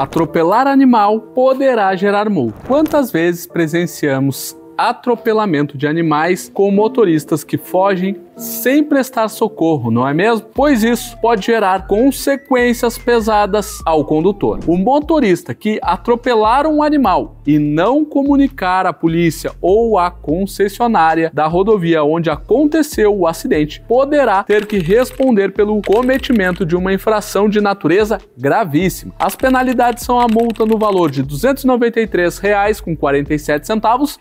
Atropelar animal poderá gerar multa. Quantas vezes presenciamos atropelamento de animais com motoristas que fogem sem prestar socorro, não é mesmo? Pois isso pode gerar consequências pesadas ao condutor. O motorista que atropelar um animal e não comunicar à polícia ou à concessionária da rodovia onde aconteceu o acidente poderá ter que responder pelo cometimento de uma infração de natureza gravíssima. As penalidades são a multa no valor de R$ 293,47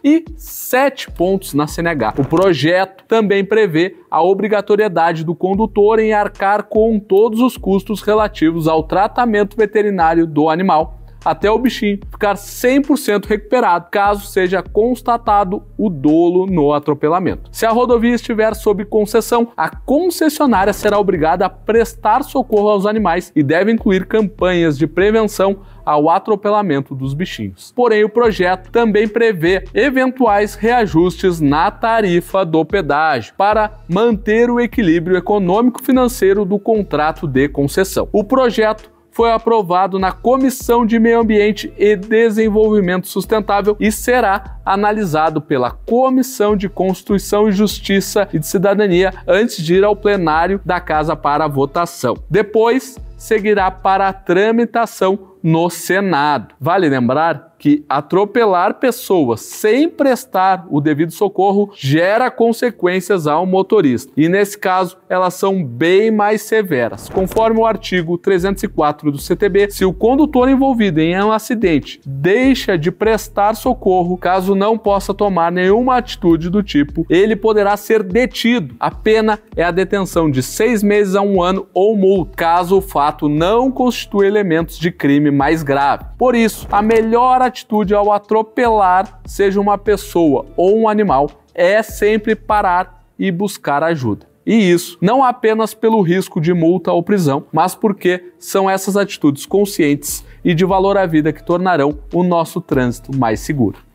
e sete pontos na CNH. O projeto também prevê a obrigatoriedade do condutor em arcar com todos os custos relativos ao tratamento veterinário do animal até o bichinho ficar 100% recuperado, caso seja constatado o dolo no atropelamento. Se a rodovia estiver sob concessão, a concessionária será obrigada a prestar socorro aos animais e deve incluir campanhas de prevenção ao atropelamento dos bichinhos. Porém, o projeto também prevê eventuais reajustes na tarifa do pedágio para manter o equilíbrio econômico-financeiro do contrato de concessão. O projeto foi aprovado na Comissão de Meio Ambiente e Desenvolvimento Sustentável e será analisado pela Comissão de Constituição e Justiça e de Cidadania antes de ir ao plenário da casa para votação. Depois, seguirá para a tramitação no Senado. Vale lembrar que atropelar pessoas sem prestar o devido socorro gera consequências ao motorista. E nesse caso, elas são bem mais severas. Conforme o artigo 304 do CTB, se o condutor envolvido em um acidente deixa de prestar socorro, caso não possa tomar nenhuma atitude do tipo, ele poderá ser detido. A pena é a detenção de seis meses a um ano ou multa, caso faça fato não constitui elementos de crime mais grave. Por isso, a melhor atitude ao atropelar, seja uma pessoa ou um animal, é sempre parar e buscar ajuda. E isso não apenas pelo risco de multa ou prisão, mas porque são essas atitudes conscientes e de valor à vida que tornarão o nosso trânsito mais seguro.